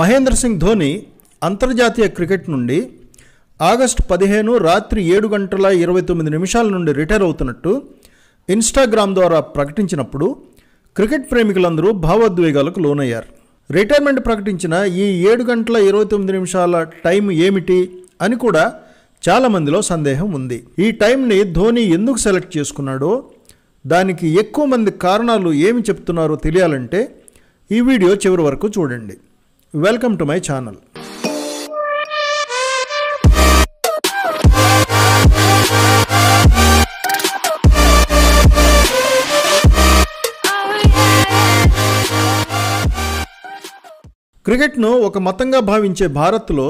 మహేంద్ర సింగ్ ధోని అంతర్జాతీయ క్రికెట్ నుండి ఆగస్టు పదిహేను రాత్రి ఏడు గంటల ఇరవై తొమ్మిది నిమిషాల నుండి రిటైర్ అవుతున్నట్టు ఇన్స్టాగ్రామ్ ద్వారా ప్రకటించినప్పుడు క్రికెట్ ప్రేమికులందరూ భావోద్వేగాలకు లోనయ్యారు రిటైర్మెంట్ ప్రకటించిన ఈ ఏడు గంటల ఇరవై తొమ్మిది నిమిషాల టైం ఏమిటి అని కూడా చాలామందిలో సందేహం ఉంది ఈ టైంని ధోని ఎందుకు సెలెక్ట్ చేసుకున్నాడో దానికి ఎక్కువ మంది కారణాలు ఏమి చెప్తున్నారో తెలియాలంటే ఈ వీడియో చివరి వరకు చూడండి వెల్కమ్ టు మై ఛానల్ క్రికెట్ను ఒక మతంగా భావించే భారత్లో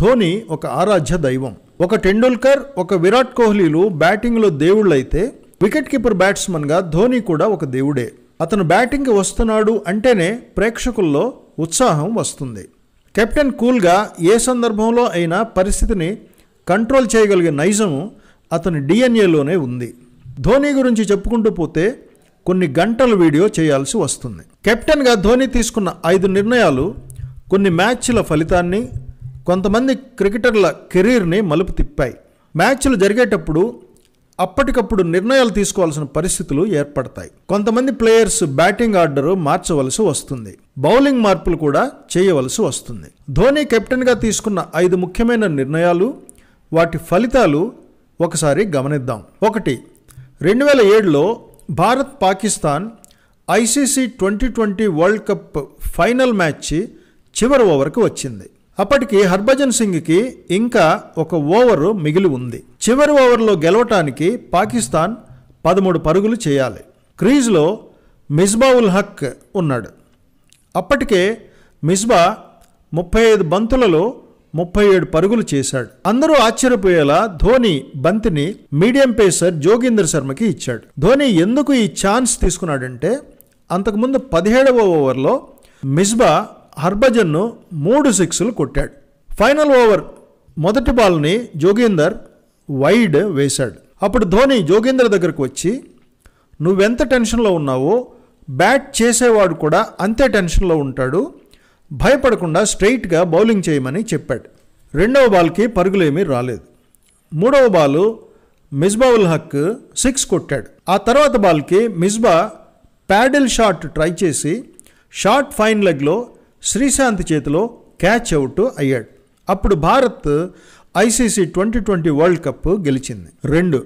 ధోని ఒక ఆరాధ్య దైవం ఒక టెండూల్కర్ ఒక విరాట్ కోహ్లీలు బ్యాటింగ్లో దేవుళ్ళైతే వికెట్ కీపర్ బ్యాట్స్మెన్గా ధోని కూడా ఒక దేవుడే అతను బ్యాటింగ్కి వస్తున్నాడు అంటేనే ప్రేక్షకుల్లో ఉత్సాహం వస్తుంది కెప్టెన్ కూల్గా ఏ సందర్భంలో అయినా పరిస్థితిని కంట్రోల్ చేయగలిగే నైజము అతని డిఎన్ఏలోనే ఉంది ధోని గురించి చెప్పుకుంటూ పోతే కొన్ని గంటల వీడియో చేయాల్సి వస్తుంది కెప్టెన్గా ధోని తీసుకున్న ఐదు నిర్ణయాలు కొన్ని మ్యాచ్ల ఫలితాన్ని కొంతమంది క్రికెటర్ల కెరీర్ని మలుపు తిప్పాయి మ్యాచ్లు జరిగేటప్పుడు అప్పటికప్పుడు నిర్ణయాలు తీసుకోవాల్సిన పరిస్థితులు ఏర్పడతాయి కొంతమంది ప్లేయర్స్ బ్యాటింగ్ ఆర్డర్ మార్చవలసి వస్తుంది బౌలింగ్ మార్పులు కూడా చేయవలసి వస్తుంది ధోని కెప్టెన్గా తీసుకున్న ఐదు ముఖ్యమైన నిర్ణయాలు వాటి ఫలితాలు ఒకసారి గమనిద్దాం ఒకటి రెండు వేల ఏడులో Bharat Pakistan ICC twenty twenty world cup final match చివరి ఓవర్కి వచ్చింది అప్పటికి హర్భజన్ సింగ్కి ఇంకా ఒక ఓవరు మిగిలి ఉంది చివరి ఓవర్లో గెలవటానికి పాకిస్తాన్ పదమూడు పరుగులు చేయాలి క్రీజ్లో మిస్బావుల్ హక్ ఉన్నాడు అప్పటికే మిస్బా ముప్పై ఐదు బంతులలో ముప్పై ఏడు పరుగులు చేశాడు అందరూ ఆశ్చర్యపోయేలా ధోని బంతిని మీడియం పేసర్ జోగీందర్ శర్మకి ఇచ్చాడు ధోని ఎందుకు ఈ ఛాన్స్ తీసుకున్నాడంటే అంతకుముందు పదిహేడవ ఓవర్లో మిస్బా హర్భజన్ను మూడు సిక్స్లు కొట్టాడు ఫైనల్ ఓవర్ మొదటి బాల్ని జోగేందర్ వైడ్ వేశాడు అప్పుడు ధోని జోగేందర్ దగ్గరకు వచ్చి నువ్వెంత టెన్షన్లో ఉన్నావో బ్యాట్ చేసేవాడు కూడా అంతే టెన్షన్లో ఉంటాడు భయపడకుండా స్ట్రైట్గా బౌలింగ్ చేయమని చెప్పాడు రెండవ బాల్కి పరుగులేమీ రాలేదు మూడవ బాలు మిస్బావుల్ హక్ సిక్స్ కొట్టాడు ఆ తర్వాత బాల్కి మిస్బా ప్యాడిల్ షాట్ ట్రై చేసి షార్ట్ ఫైన్ లెగ్లో శ్రీశాంత్ చేతిలో క్యాచ్ అవుట్ అయ్యాడు అప్పుడు Bharat ICC twenty twenty world cup గెలిచింది రెండు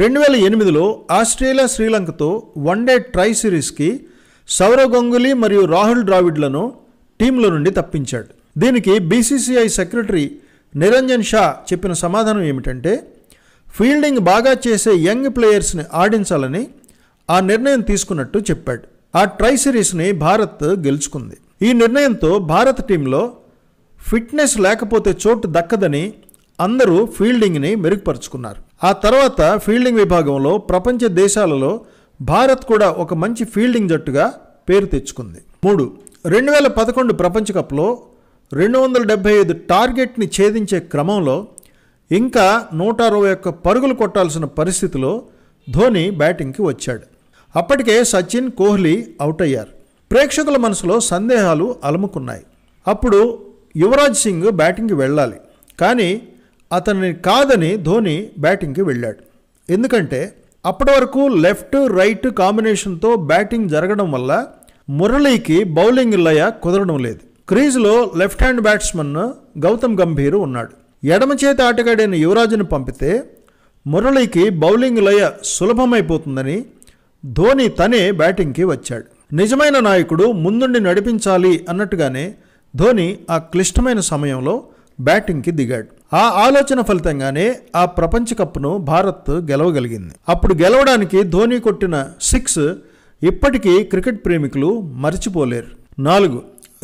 రెండు వేల ఎనిమిదిలో ఆస్ట్రేలియా శ్రీలంకతో వన్డే ట్రై సిరీస్కి సౌరవ్ గంగులీ మరియు రాహుల్ ద్రావిడ్లను టీంలో నుండి తప్పించాడు దీనికి బీసీసీఐ సెక్రటరీ నిరంజన్ షా చెప్పిన సమాధానం ఏమిటంటే ఫీల్డింగ్ బాగా చేసే యంగ్ ప్లేయర్స్ని ఆడించాలని ఆ నిర్ణయం తీసుకున్నట్టు చెప్పాడు ఆ ట్రై సిరీస్ని భారత్ గెలుచుకుంది ఈ నిర్ణయంతో భారత్ టీంలో ఫిట్నెస్ లేకపోతే చోటు దక్కదని అందరూ ఫీల్డింగ్ని మెరుగుపరుచుకున్నారు ఆ తర్వాత ఫీల్డింగ్ విభాగంలో ప్రపంచ దేశాలలో భారత్ కూడా ఒక మంచి ఫీల్డింగ్ జట్టుగా పేరు తెచ్చుకుంది మూడు రెండు వేల పదకొండు ప్రపంచకప్లో రెండు వందల డెబ్బై ఐదు టార్గెట్ని ఛేదించే క్రమంలో ఇంకా నూట అరవై ఒక్క పరుగులు కొట్టాల్సిన పరిస్థితిలో ధోని బ్యాటింగ్కి వచ్చాడు అప్పటికే సచిన్ కోహ్లీ అవుట్ అయ్యారు ప్రేక్షకుల మనసులో సందేహాలు అలముకున్నాయి అప్పుడు యువరాజ్ సింగ్ బ్యాటింగ్కి వెళ్ళాలి కానీ అతన్ని కాదని ధోని బ్యాటింగ్కి వెళ్ళాడు ఎందుకంటే అప్పటి వరకు లెఫ్ట్ రైట్ కాంబినేషన్తో బ్యాటింగ్ జరగడం వల్ల మురళీకి బౌలింగ్ లయ కుదరడం లేదు క్రీజ్లో left hand batsman Gautam Gambhir ఉన్నాడు ఎడమ చేతి ఆటగాడైన యువరాజును పంపితే మురళీకి బౌలింగ్ లయ సులభమైపోతుందని ధోని తనే బ్యాటింగ్కి వచ్చాడు నిజమైన నాయకుడు ముందుండి నడిపించాలి అన్నట్టుగానే ధోని ఆ క్లిష్టమైన సమయంలో బ్యాటింగ్కి దిగాడు ఆ ఆలోచన ఫలితంగానే ఆ ప్రపంచ కప్ను భారత్ గెలవగలిగింది అప్పుడు గెలవడానికి ధోని కొట్టిన సిక్స్ ఇప్పటికీ క్రికెట్ ప్రేమికులు మర్చిపోలేరు నాలుగు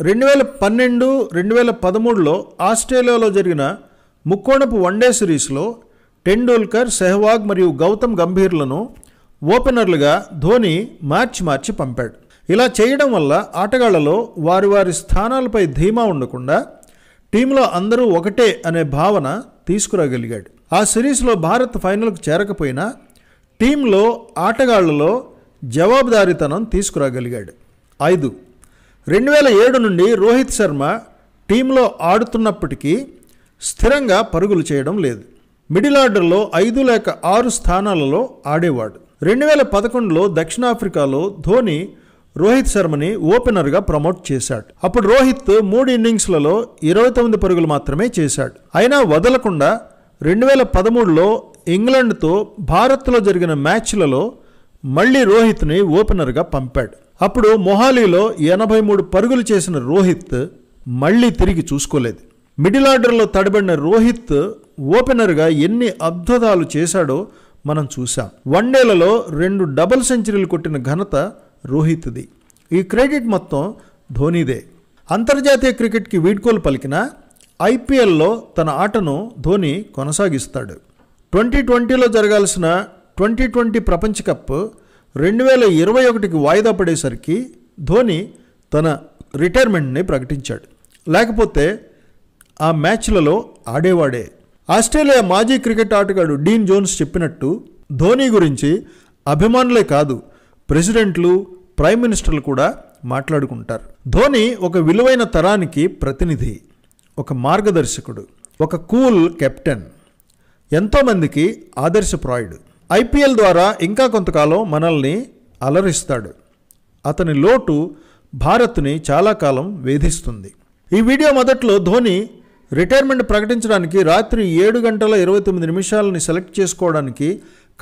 రెండు వేల పన్నెండు రెండు వేల పదమూడులో ఆస్ట్రేలియాలో జరిగిన ముక్కోణపు వన్డే సిరీస్లో టెండూల్కర్ సెహ్వాగ్ మరియు గౌతమ్ గంభీర్లను ఓపెనర్లుగా ధోని మార్చి మార్చి పంపాడు ఇలా చేయడం వల్ల ఆటగాళ్లలో వారి వారి స్థానాలపై ధీమా ఉండకుండా టీంలో అందరూ ఒకటే అనే భావన తీసుకురాగలిగాడు ఆ సిరీస్లో భారత్ ఫైనల్కు చేరకపోయినా టీంలో ఆటగాళ్లలో జవాబుదారీతనం తీసుకురాగలిగాడు ఐదు రెండు వేల ఏడు నుండి రోహిత్ శర్మ టీంలో ఆడుతున్నప్పటికీ స్థిరంగా పరుగులు చేయడం లేదు మిడిల్ ఆర్డర్లో ఐదు లేక ఆరు స్థానాలలో ఆడేవాడు రెండు వేల పదకొండులో దక్షిణాఫ్రికాలో ధోని రోహిత్ శర్మని ఓపెనర్గా ప్రమోట్ చేశాడు అప్పుడు రోహిత్ మూడు ఇన్నింగ్స్లలో ఇరవై తొమ్మిది పరుగులు మాత్రమే చేశాడు అయినా వదలకుండా రెండు వేల పదమూడులో ఇంగ్లాండ్తో భారత్లో జరిగిన మ్యాచ్లలో మళ్ళీ రోహిత్ని ఓపెనర్గా పంపాడు అప్పుడు మొహాలీలో ఎనభై మూడు పరుగులు చేసిన రోహిత్ మళ్ళీ తిరిగి చూసుకోలేదు మిడిల్ ఆర్డర్లో తడబడిన రోహిత్ ఓపెనర్గా ఎన్ని అద్భుతాలు చేశాడో మనం చూశాం వన్డేలలో రెండు డబుల్ సెంచరీలు కొట్టిన ఘనత రోహిత్ది ఈ క్రెడిట్ మొత్తం ధోనీదే అంతర్జాతీయ క్రికెట్కి వీడ్కోలు పలికిన ఐపీఎల్లో తన ఆటను ధోని కొనసాగిస్తాడు ట్వంటీ ట్వంటీలో జరగాల్సిన ట్వంటీ ట్వంటీ ప్రపంచ కప్ రెండు వేల ఇరవై ఒకటికి వాయిదా పడేసరికి ధోని తన రిటైర్మెంట్ని ప్రకటించాడు లేకపోతే ఆ మ్యాచ్లలో ఆడేవాడే ఆస్ట్రేలియా మాజీ క్రికెట్ ఆటగాడు డీన్ జోన్స్ చెప్పినట్టు ధోని గురించి అభిమానులే కాదు ప్రెసిడెంట్లు ప్రైమ్ మినిస్టర్లు కూడా మాట్లాడుకుంటారు ధోని ఒక విలువైన తరానికి ప్రతినిధి ఒక మార్గదర్శకుడు ఒక కూల్ కెప్టెన్ ఎంతోమందికి ఆదర్శప్రాయుడు ఐపీఎల్ ద్వారా ఇంకా కొంతకాలం మనల్ని అలరిస్తాడు అతని లోటు భారత్ని చాలా కాలం వేధిస్తుంది ఈ వీడియో మొదట్లో ధోని రిటైర్మెంట్ ప్రకటించడానికి రాత్రి ఏడు గంటల ఇరవై తొమ్మిది నిమిషాలని సెలెక్ట్ చేసుకోవడానికి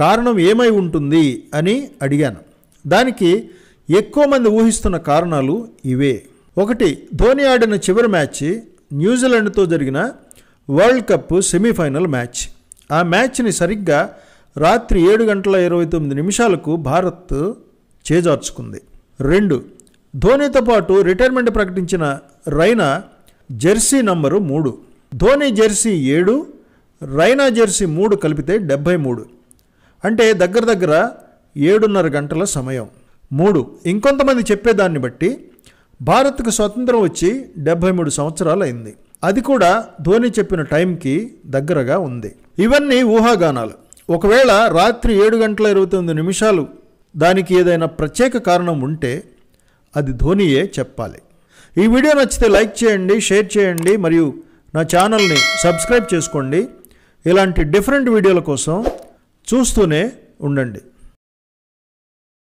కారణం ఏమై ఉంటుంది అని అడిగాను దానికి ఎక్కువ మంది ఊహిస్తున్న కారణాలు ఇవే ఒకటి ధోని ఆడిన చివరి మ్యాచ్ న్యూజిలాండ్తో జరిగిన వరల్డ్ కప్ సెమీఫైనల్ మ్యాచ్ ఆ మ్యాచ్ని సరిగ్గా రాత్రి ఏడు గంటల ఇరవై తొమ్మిది నిమిషాలకు భారత్ చేజార్చుకుంది రెండు ధోనీతో పాటు రిటైర్మెంట్ ప్రకటించిన రైనా జెర్సీ నంబరు మూడు ధోని జెర్సీ ఏడు రైనా జెర్సీ మూడు కలిపితే డెబ్భై మూడు అంటే దగ్గర దగ్గర ఏడున్నర గంటల సమయం మూడు ఇంకొంతమంది చెప్పేదాన్ని బట్టి భారత్కు స్వతంత్రం వచ్చి డెబ్భై మూడు సంవత్సరాలు అయింది అది కూడా ధోని చెప్పిన టైంకి దగ్గరగా ఉంది ఇవన్నీ ఊహాగానాలు ఒకవేళ రాత్రి ఏడు గంటల ఇరవై తొమ్మిది నిమిషాలు దానికి ఏదైనా ప్రత్యేక కారణం ఉంటే అది ధోనియే చెప్పాలి ఈ వీడియో నచ్చితే లైక్ చేయండి షేర్ చేయండి మరియు నా ఛానల్ని సబ్స్క్రైబ్ చేసుకోండి ఇలాంటి డిఫరెంట్ వీడియోల కోసం చూస్తూనే ఉండండి